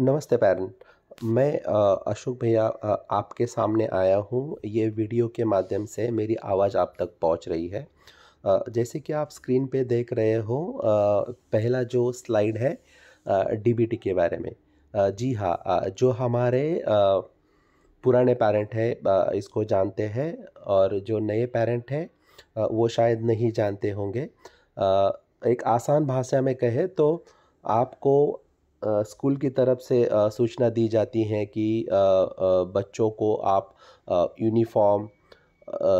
नमस्ते पैरन मैं अशोक भैया आपके सामने आया हूँ ये वीडियो के माध्यम से मेरी आवाज़ आप तक पहुँच रही है जैसे कि आप स्क्रीन पे देख रहे हो पहला जो स्लाइड है डीबीटी के बारे में जी हाँ जो हमारे पुराने पेरेंट हैं इसको जानते हैं और जो नए पेरेंट हैं वो शायद नहीं जानते होंगे एक आसान भाषा में कहे तो आपको स्कूल की तरफ से सूचना दी जाती है कि बच्चों को आप यूनिफॉर्म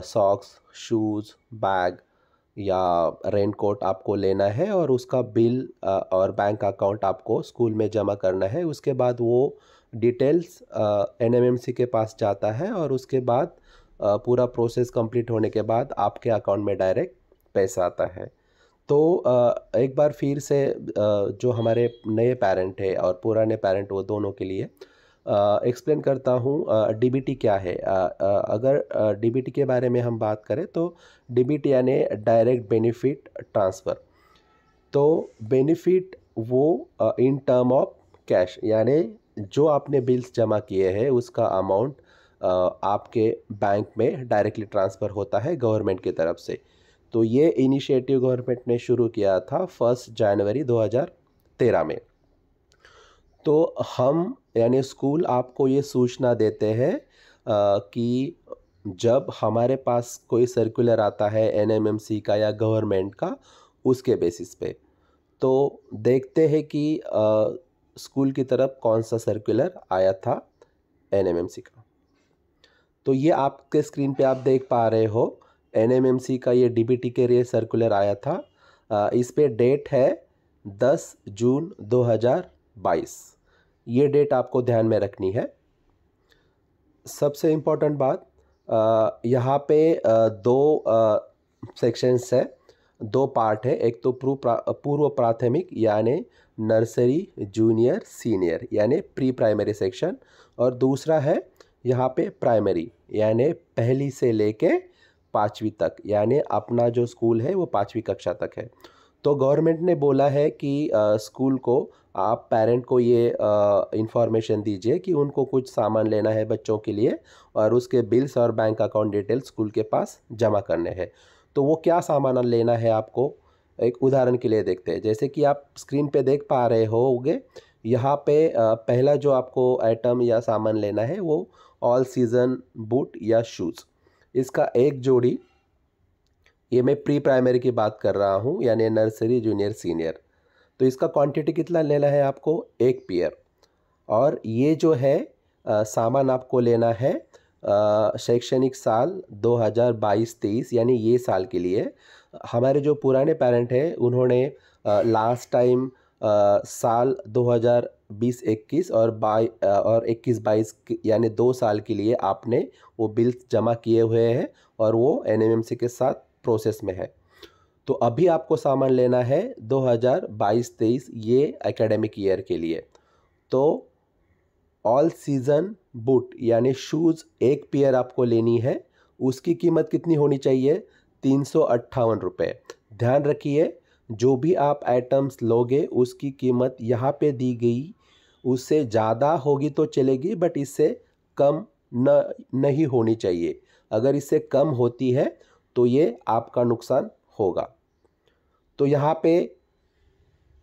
सॉक्स शूज़ बैग या रेन कोट आपको लेना है और उसका बिल और बैंक अकाउंट आपको स्कूल में जमा करना है उसके बाद वो डिटेल्स एनएमएमसी के पास जाता है और उसके बाद पूरा प्रोसेस कंप्लीट होने के बाद आपके अकाउंट में डायरेक्ट पैसा आता है तो एक बार फिर से जो हमारे नए पेरेंट है और पुराने पेरेंट वो दोनों के लिए एक्सप्लेन करता हूँ डीबीटी क्या है अगर डीबीटी के बारे में हम बात करें तो डीबीटी यानी डायरेक्ट बेनिफिट ट्रांसफ़र तो बेनिफिट वो इन टर्म ऑफ कैश यानी जो आपने बिल्स जमा किए हैं उसका अमाउंट आपके बैंक में डायरेक्टली ट्रांसफ़र होता है गवर्नमेंट की तरफ से तो ये इनिशिएटिव गवर्नमेंट ने शुरू किया था फर्स्ट जनवरी 2013 में तो हम यानी स्कूल आपको ये सूचना देते हैं कि जब हमारे पास कोई सर्कुलर आता है एन का या गवर्नमेंट का उसके बेसिस पे तो देखते हैं कि स्कूल की तरफ कौन सा सर्कुलर आया था एन का तो ये आपके स्क्रीन पे आप देख पा रहे हो एनएमएमसी का ये डीबीटी के लिए सर्कुलर आया था इस पर डेट है 10 जून 2022 ये डेट आपको ध्यान में रखनी है सबसे इम्पोर्टेंट बात यहाँ पे दो सेक्शंस है दो पार्ट है एक तो पूर्व प्राथमिक यानी नर्सरी जूनियर सीनियर यानी प्री प्राइमरी सेक्शन और दूसरा है यहाँ पे प्राइमरी यानी पहली से लेके पाँचवीं तक यानी अपना जो स्कूल है वो पाँचवीं कक्षा तक है तो गवर्नमेंट ने बोला है कि आ, स्कूल को आप पेरेंट को ये इन्फॉर्मेशन दीजिए कि उनको कुछ सामान लेना है बच्चों के लिए और उसके बिल्स और बैंक अकाउंट डिटेल स्कूल के पास जमा करने हैं तो वो क्या सामान लेना है आपको एक उदाहरण के लिए देखते हैं जैसे कि आप स्क्रीन पे देख पा रहे गे यहाँ पे पहला जो आपको आइटम या सामान लेना है वो ऑल सीज़न बूट या शूज़ इसका एक जोड़ी ये मैं प्री प्राइमरी की बात कर रहा हूँ यानी नर्सरी जूनियर सीनियर तो इसका क्वांटिटी कितना लेना है आपको एक पेयर और ये जो है आ, सामान आपको लेना है शैक्षणिक साल 2022-23 यानी ये साल के लिए हमारे जो पुराने पेरेंट हैं उन्होंने लास्ट टाइम साल बीस इक्कीस और बाई और इक्कीस बाईस यानी दो साल के लिए आपने वो बिल्स जमा किए हुए हैं और वो एन के साथ प्रोसेस में है तो अभी आपको सामान लेना है 2022-23 ये एकेडमिक ईयर के लिए तो ऑल सीज़न बूट यानी शूज़ एक पेयर आपको लेनी है उसकी कीमत कितनी होनी चाहिए तीन सौ अट्ठावन रुपये ध्यान रखिए जो भी आप आइटम्स लोगे उसकी कीमत यहाँ पे दी गई उससे ज़्यादा होगी तो चलेगी बट इससे कम न नहीं होनी चाहिए अगर इससे कम होती है तो ये आपका नुकसान होगा तो यहाँ पे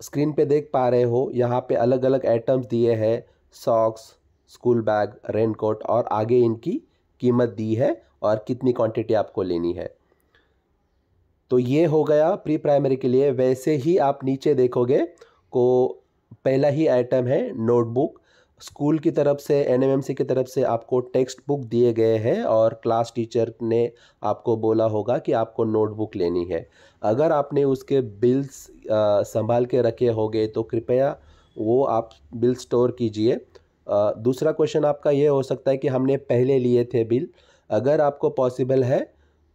स्क्रीन पे देख पा रहे हो यहाँ पे अलग अलग आइटम्स दिए हैं सॉक्स स्कूल बैग रेनकोट और आगे इनकी कीमत दी है और कितनी क्वांटिटी आपको लेनी है तो ये हो गया प्री प्राइमरी के लिए वैसे ही आप नीचे देखोगे को पहला ही आइटम है नोटबुक स्कूल की तरफ से एनएमएमसी की तरफ से आपको टेक्स्ट बुक दिए गए हैं और क्लास टीचर ने आपको बोला होगा कि आपको नोटबुक लेनी है अगर आपने उसके बिल्स संभाल के रखे होंगे तो कृपया वो आप बिल स्टोर कीजिए दूसरा क्वेश्चन आपका ये हो सकता है कि हमने पहले लिए थे बिल अगर आपको पॉसिबल है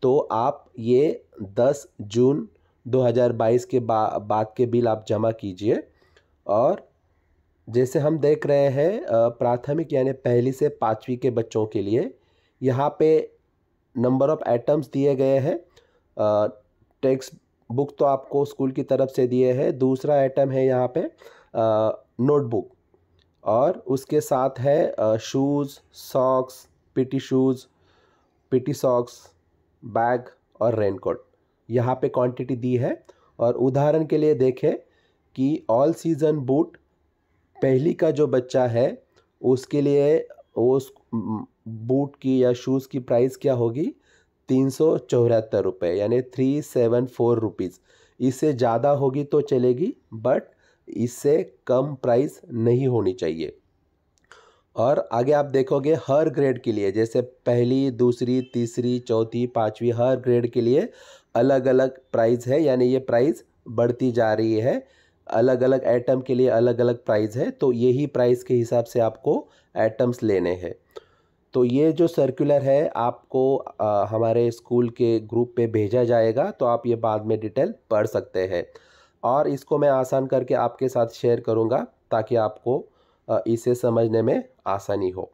तो आप ये दस जून 2022 के बा, बाद के बिल आप जमा कीजिए और जैसे हम देख रहे हैं प्राथमिक यानी पहली से पाँचवीं के बच्चों के लिए यहाँ पे नंबर ऑफ एटम्स दिए गए हैं टेक्स्ट बुक तो आपको स्कूल की तरफ से दिए हैं दूसरा आइटम है यहाँ पे नोटबुक और उसके साथ है shoes socks PT shoes PT socks bag और रेनकोट यहाँ पे क्वांटिटी दी है और उदाहरण के लिए देखें कि ऑल सीज़न बूट पहली का जो बच्चा है उसके लिए उस बूट की या शूज़ की प्राइस क्या होगी तीन सौ चौहत्तर रुपये यानी थ्री सेवन फोर रुपीज़ इससे ज़्यादा होगी तो चलेगी बट इससे कम प्राइस नहीं होनी चाहिए और आगे आप देखोगे हर ग्रेड के लिए जैसे पहली दूसरी तीसरी चौथी पाँचवीं हर ग्रेड के लिए अलग अलग प्राइस है यानी ये प्राइस बढ़ती जा रही है अलग अलग एटम के लिए अलग अलग प्राइस है तो यही प्राइस के हिसाब से आपको एटम्स लेने हैं तो ये जो सर्कुलर है आपको आ, हमारे स्कूल के ग्रुप पे भेजा जाएगा तो आप ये बाद में डिटेल पढ़ सकते हैं और इसको मैं आसान करके आपके साथ शेयर करूँगा ताकि आपको आ, इसे समझने में आसानी हो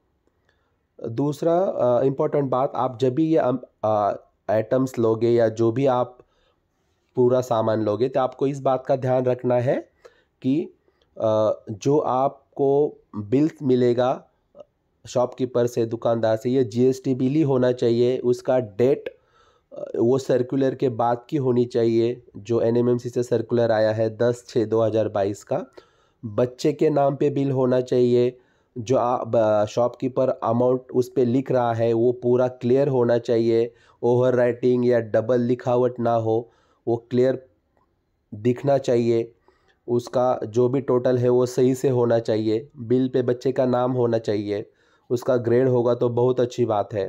दूसरा इम्पोर्टेंट बात आप जब भी ये आइटम्स लोगे या जो भी आप पूरा सामान लोगे तो आपको इस बात का ध्यान रखना है कि जो आपको बिल मिलेगा शॉपकीपर से दुकानदार से ये जीएसटी बिल ही होना चाहिए उसका डेट वो सर्कुलर के बाद की होनी चाहिए जो एनएमएमसी से सर्कुलर आया है दस छः दो हज़ार बाईस का बच्चे के नाम पे बिल होना चाहिए जो शॉपकीपर अमाउंट उस पर लिख रहा है वो पूरा क्लियर होना चाहिए ओवर राइटिंग या डबल लिखावट ना हो वो क्लियर दिखना चाहिए उसका जो भी टोटल है वो सही से होना चाहिए बिल पे बच्चे का नाम होना चाहिए उसका ग्रेड होगा तो बहुत अच्छी बात है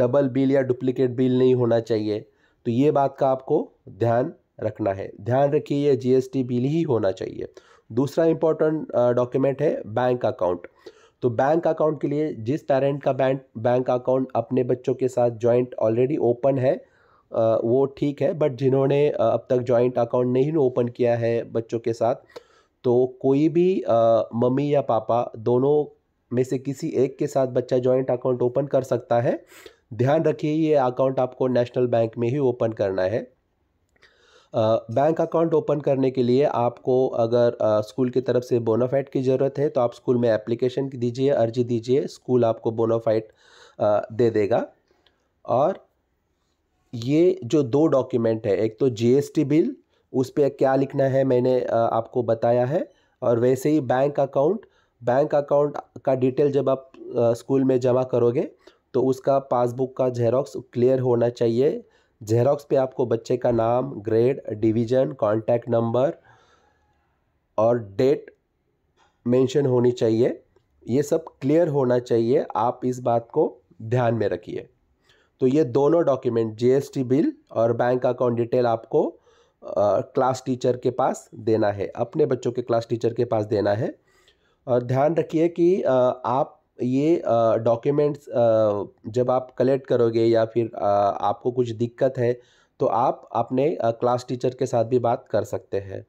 डबल बिल या डुप्लीकेट बिल नहीं होना चाहिए तो ये बात का आपको ध्यान रखना है ध्यान रखिए ये जीएसटी बिल ही होना चाहिए दूसरा इंपॉर्टेंट डॉक्यूमेंट है बैंक अकाउंट तो बैंक अकाउंट के लिए जिस पेरेंट का बैंक बैंक अकाउंट अपने बच्चों के साथ जॉइंट ऑलरेडी ओपन है वो ठीक है बट जिन्होंने अब तक जॉइंट अकाउंट नहीं ओपन किया है बच्चों के साथ तो कोई भी मम्मी या पापा दोनों में से किसी एक के साथ बच्चा जॉइंट अकाउंट ओपन कर सकता है ध्यान रखिए ये अकाउंट आपको नेशनल बैंक में ही ओपन करना है बैंक अकाउंट ओपन करने के लिए आपको अगर स्कूल की तरफ से बोनाफाइट की ज़रूरत है तो आप स्कूल में एप्लीकेशन दीजिए अर्जी दीजिए स्कूल आपको बोनाफाइट दे देगा और ये जो दो डॉक्यूमेंट है एक तो जीएसटी बिल उस पर क्या लिखना है मैंने आपको बताया है और वैसे ही बैंक अकाउंट बैंक अकाउंट का डिटेल जब आप स्कूल में जमा करोगे तो उसका पासबुक का जेरोक्स क्लियर होना चाहिए जेरोक्स पे आपको बच्चे का नाम ग्रेड डिवीजन कांटेक्ट नंबर और डेट मेंशन होनी चाहिए ये सब क्लियर होना चाहिए आप इस बात को ध्यान में रखिए तो ये दोनों डॉक्यूमेंट जीएसटी बिल और बैंक अकाउंट डिटेल आपको आ, क्लास टीचर के पास देना है अपने बच्चों के क्लास टीचर के पास देना है और ध्यान रखिए कि आ, आप ये डॉक्यूमेंट्स जब आप कलेक्ट करोगे या फिर आ, आपको कुछ दिक्कत है तो आप अपने क्लास टीचर के साथ भी बात कर सकते हैं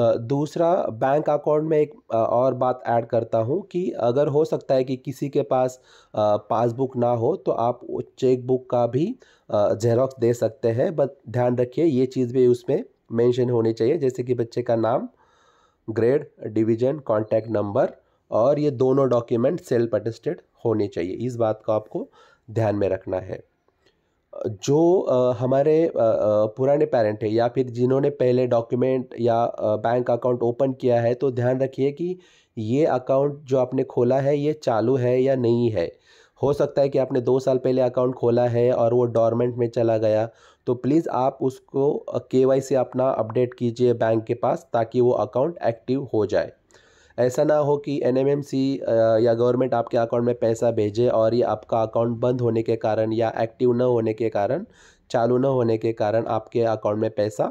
दूसरा बैंक अकाउंट में एक और बात ऐड करता हूँ कि अगर हो सकता है कि किसी के पास पासबुक ना हो तो आप चेक बुक का भी जेरोक्स दे सकते हैं बट ध्यान रखिए ये चीज़ भी उसमें मेंशन होनी चाहिए जैसे कि बच्चे का नाम ग्रेड डिवीजन कॉन्टैक्ट नंबर और ये दोनों डॉक्यूमेंट सेल्फ अटेस्टेड होने चाहिए इस बात को आपको ध्यान में रखना है जो हमारे पुराने पेरेंट हैं या फिर जिन्होंने पहले डॉक्यूमेंट या बैंक अकाउंट ओपन किया है तो ध्यान रखिए कि ये अकाउंट जो आपने खोला है ये चालू है या नहीं है हो सकता है कि आपने दो साल पहले अकाउंट खोला है और वो डॉर्मेंट में चला गया तो प्लीज़ आप उसको के वाई अपना अपडेट कीजिए बैंक के पास ताकि वो अकाउंट एक्टिव हो जाए ऐसा ना हो कि एन या गवर्नमेंट आपके अकाउंट में पैसा भेजे और ये आपका अकाउंट बंद होने के कारण या एक्टिव न होने के कारण चालू न होने के कारण आपके अकाउंट में पैसा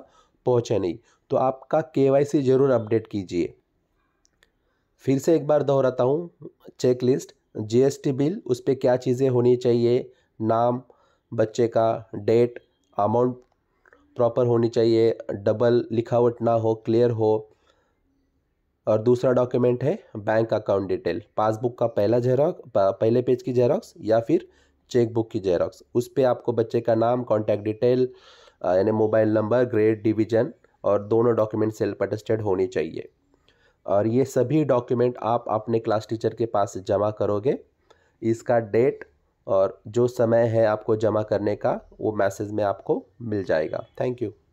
पहुँचे नहीं तो आपका के ज़रूर अपडेट कीजिए फिर से एक बार दोहराता हूँ चेक लिस्ट जी बिल उस पर क्या चीज़ें होनी चाहिए नाम बच्चे का डेट अमाउंट प्रॉपर होनी चाहिए डबल लिखावट ना हो क्लियर हो और दूसरा डॉक्यूमेंट है बैंक अकाउंट डिटेल पासबुक का पहला जेरोक्स पहले पेज की जेरोक्स या फिर चेकबुक की जेरोक्स उस पर आपको बच्चे का नाम कॉन्टैक्ट डिटेल यानी मोबाइल नंबर ग्रेड डिवीजन और दोनों डॉक्यूमेंट सेल्फ अटेस्टेड होनी चाहिए और ये सभी डॉक्यूमेंट आप अपने क्लास टीचर के पास जमा करोगे इसका डेट और जो समय है आपको जमा करने का वो मैसेज में आपको मिल जाएगा थैंक यू